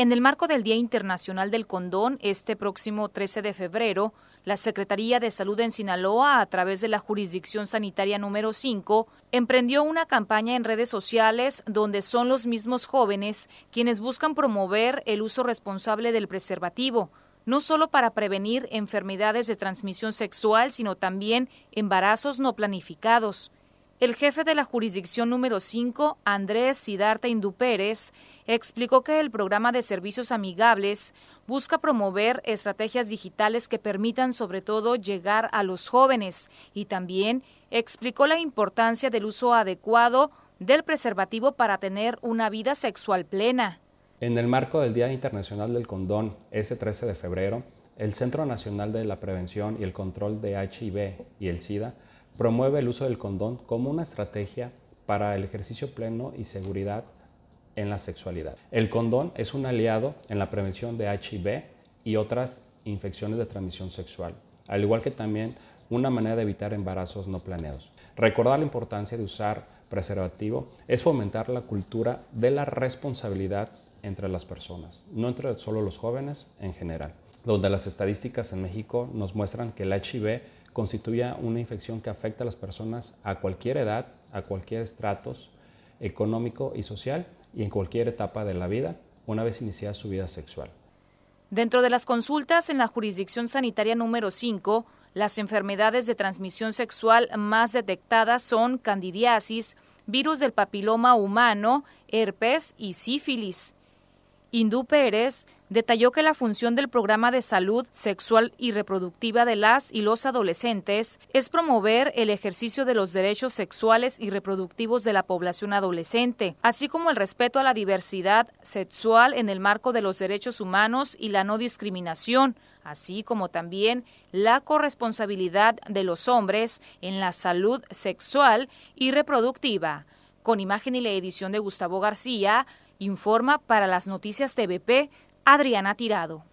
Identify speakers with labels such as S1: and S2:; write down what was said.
S1: En el marco del Día Internacional del Condón, este próximo 13 de febrero, la Secretaría de Salud en Sinaloa, a través de la Jurisdicción Sanitaria número 5, emprendió una campaña en redes sociales donde son los mismos jóvenes quienes buscan promover el uso responsable del preservativo, no solo para prevenir enfermedades de transmisión sexual, sino también embarazos no planificados. El jefe de la jurisdicción número 5, Andrés Sidarta indupérez explicó que el programa de servicios amigables busca promover estrategias digitales que permitan sobre todo llegar a los jóvenes y también explicó la importancia del uso adecuado del preservativo para tener una vida sexual plena.
S2: En el marco del Día Internacional del Condón, ese 13 de febrero, el Centro Nacional de la Prevención y el Control de HIV y el SIDA promueve el uso del condón como una estrategia para el ejercicio pleno y seguridad en la sexualidad. El condón es un aliado en la prevención de HIV y otras infecciones de transmisión sexual, al igual que también una manera de evitar embarazos no planeados. Recordar la importancia de usar preservativo es fomentar la cultura de la responsabilidad entre las personas, no entre solo los jóvenes en general donde las estadísticas en México nos muestran que el HIV constituye una infección que afecta a las personas a cualquier edad, a cualquier estratos económico y social y en cualquier etapa de la vida, una vez iniciada su vida sexual.
S1: Dentro de las consultas en la jurisdicción sanitaria número 5, las enfermedades de transmisión sexual más detectadas son candidiasis, virus del papiloma humano, herpes y sífilis. Indú Pérez detalló que la función del programa de salud sexual y reproductiva de las y los adolescentes es promover el ejercicio de los derechos sexuales y reproductivos de la población adolescente, así como el respeto a la diversidad sexual en el marco de los derechos humanos y la no discriminación, así como también la corresponsabilidad de los hombres en la salud sexual y reproductiva. Con imagen y la edición de Gustavo García, Informa para las noticias TVP Adriana Tirado.